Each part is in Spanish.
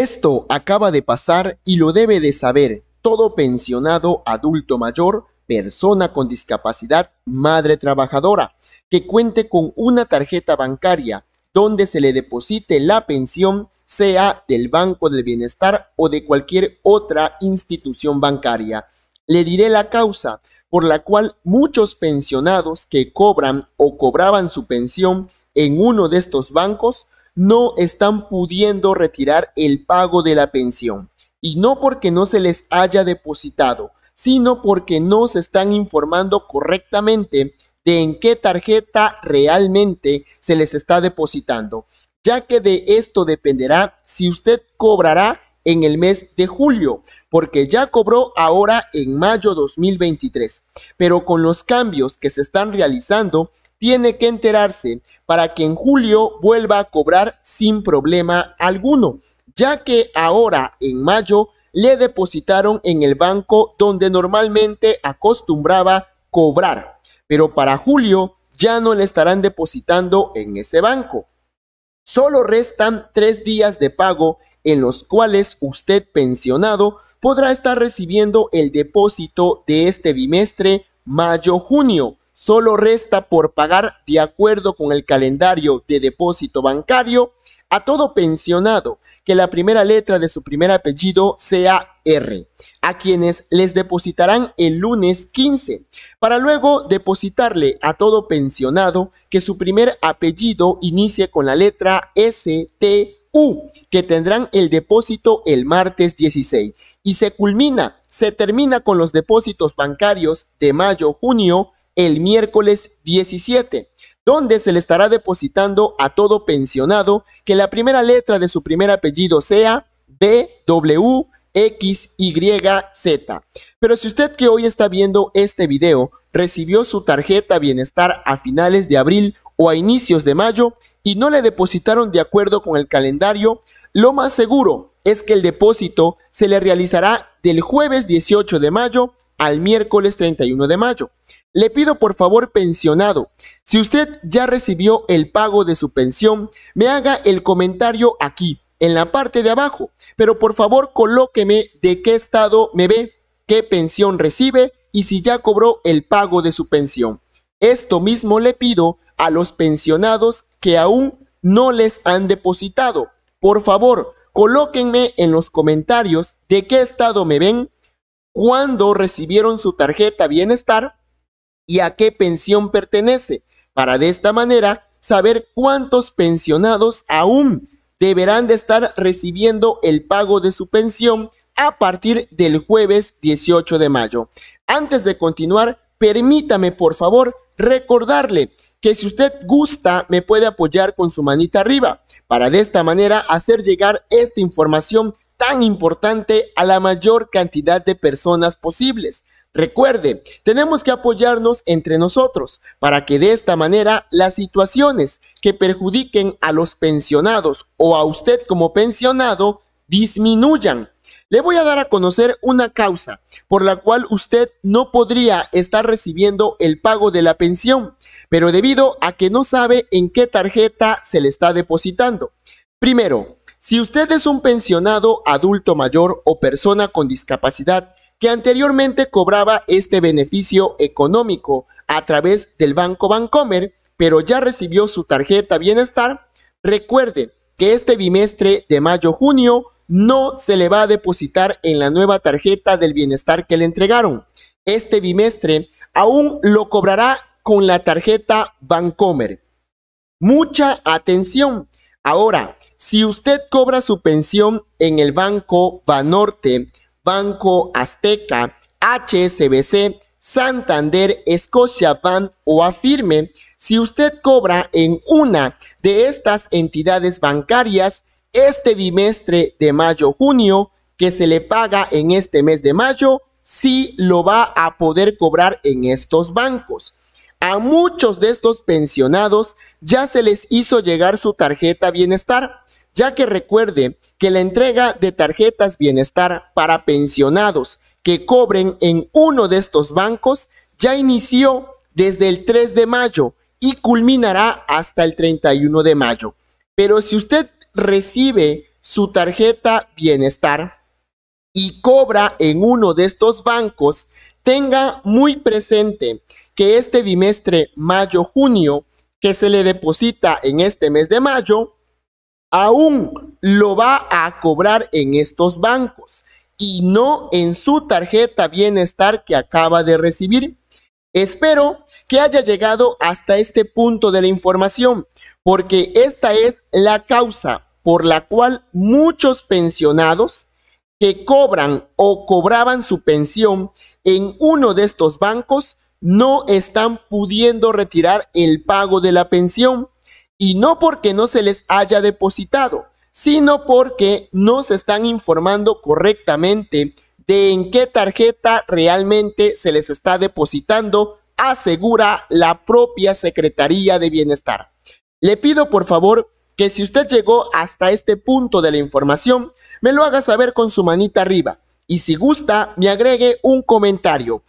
Esto acaba de pasar y lo debe de saber todo pensionado, adulto mayor, persona con discapacidad, madre trabajadora, que cuente con una tarjeta bancaria donde se le deposite la pensión, sea del Banco del Bienestar o de cualquier otra institución bancaria. Le diré la causa por la cual muchos pensionados que cobran o cobraban su pensión en uno de estos bancos no están pudiendo retirar el pago de la pensión, y no porque no se les haya depositado, sino porque no se están informando correctamente de en qué tarjeta realmente se les está depositando, ya que de esto dependerá si usted cobrará en el mes de julio, porque ya cobró ahora en mayo 2023. Pero con los cambios que se están realizando, tiene que enterarse para que en julio vuelva a cobrar sin problema alguno, ya que ahora en mayo le depositaron en el banco donde normalmente acostumbraba cobrar, pero para julio ya no le estarán depositando en ese banco. Solo restan tres días de pago en los cuales usted pensionado podrá estar recibiendo el depósito de este bimestre mayo-junio solo resta por pagar de acuerdo con el calendario de depósito bancario a todo pensionado que la primera letra de su primer apellido sea R, a quienes les depositarán el lunes 15, para luego depositarle a todo pensionado que su primer apellido inicie con la letra STU, que tendrán el depósito el martes 16 y se culmina, se termina con los depósitos bancarios de mayo, junio, el miércoles 17, donde se le estará depositando a todo pensionado que la primera letra de su primer apellido sea BWXYZ. Pero si usted que hoy está viendo este video recibió su tarjeta bienestar a finales de abril o a inicios de mayo y no le depositaron de acuerdo con el calendario, lo más seguro es que el depósito se le realizará del jueves 18 de mayo al miércoles 31 de mayo. Le pido por favor pensionado, si usted ya recibió el pago de su pensión, me haga el comentario aquí, en la parte de abajo, pero por favor colóqueme de qué estado me ve, qué pensión recibe y si ya cobró el pago de su pensión. Esto mismo le pido a los pensionados que aún no les han depositado. Por favor, colóquenme en los comentarios de qué estado me ven, cuándo recibieron su tarjeta bienestar y a qué pensión pertenece, para de esta manera saber cuántos pensionados aún deberán de estar recibiendo el pago de su pensión a partir del jueves 18 de mayo. Antes de continuar, permítame por favor recordarle que si usted gusta me puede apoyar con su manita arriba para de esta manera hacer llegar esta información tan importante a la mayor cantidad de personas posibles. Recuerde, tenemos que apoyarnos entre nosotros para que de esta manera las situaciones que perjudiquen a los pensionados o a usted como pensionado disminuyan. Le voy a dar a conocer una causa por la cual usted no podría estar recibiendo el pago de la pensión, pero debido a que no sabe en qué tarjeta se le está depositando. Primero, si usted es un pensionado adulto mayor o persona con discapacidad que anteriormente cobraba este beneficio económico a través del Banco Bancomer, pero ya recibió su tarjeta Bienestar. Recuerde que este bimestre de mayo-junio no se le va a depositar en la nueva tarjeta del bienestar que le entregaron. Este bimestre aún lo cobrará con la tarjeta Bancomer. Mucha atención. Ahora, si usted cobra su pensión en el banco Banorte, Banco Azteca, HSBC, Santander, Scotiabank o Afirme, si usted cobra en una de estas entidades bancarias este bimestre de mayo-junio que se le paga en este mes de mayo, sí lo va a poder cobrar en estos bancos. A muchos de estos pensionados ya se les hizo llegar su tarjeta bienestar ya que recuerde que la entrega de tarjetas bienestar para pensionados que cobren en uno de estos bancos ya inició desde el 3 de mayo y culminará hasta el 31 de mayo. Pero si usted recibe su tarjeta bienestar y cobra en uno de estos bancos, tenga muy presente que este bimestre mayo-junio que se le deposita en este mes de mayo aún lo va a cobrar en estos bancos y no en su tarjeta bienestar que acaba de recibir. Espero que haya llegado hasta este punto de la información, porque esta es la causa por la cual muchos pensionados que cobran o cobraban su pensión en uno de estos bancos no están pudiendo retirar el pago de la pensión y no porque no se les haya depositado, sino porque no se están informando correctamente de en qué tarjeta realmente se les está depositando, asegura la propia Secretaría de Bienestar. Le pido por favor que si usted llegó hasta este punto de la información, me lo haga saber con su manita arriba y si gusta me agregue un comentario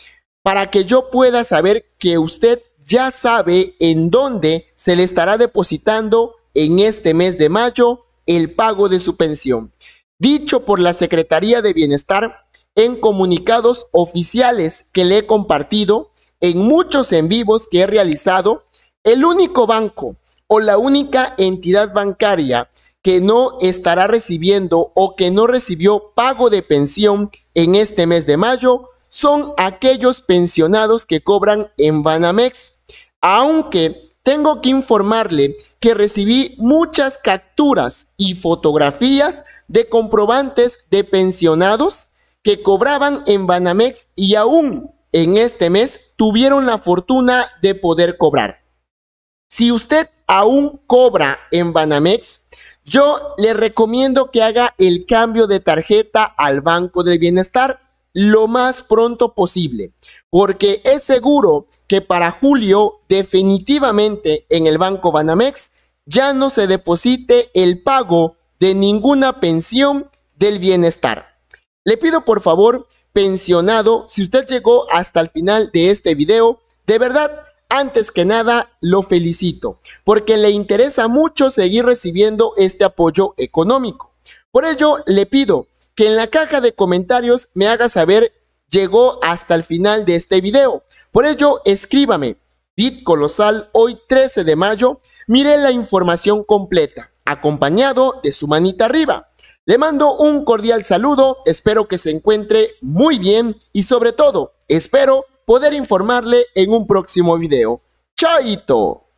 para que yo pueda saber que usted ya sabe en dónde se le estará depositando en este mes de mayo el pago de su pensión. Dicho por la Secretaría de Bienestar en comunicados oficiales que le he compartido, en muchos en vivos que he realizado, el único banco o la única entidad bancaria que no estará recibiendo o que no recibió pago de pensión en este mes de mayo son aquellos pensionados que cobran en Banamex, aunque tengo que informarle que recibí muchas capturas y fotografías de comprobantes de pensionados que cobraban en Banamex y aún en este mes tuvieron la fortuna de poder cobrar. Si usted aún cobra en Banamex, yo le recomiendo que haga el cambio de tarjeta al Banco del Bienestar lo más pronto posible, porque es seguro que para julio definitivamente en el Banco Banamex ya no se deposite el pago de ninguna pensión del bienestar. Le pido por favor, pensionado, si usted llegó hasta el final de este video, de verdad, antes que nada, lo felicito, porque le interesa mucho seguir recibiendo este apoyo económico. Por ello, le pido que en la caja de comentarios me haga saber llegó hasta el final de este video. Por ello, escríbame, Bit Colosal, hoy 13 de mayo, mire la información completa, acompañado de su manita arriba. Le mando un cordial saludo, espero que se encuentre muy bien y sobre todo, espero poder informarle en un próximo video. ¡Chaito!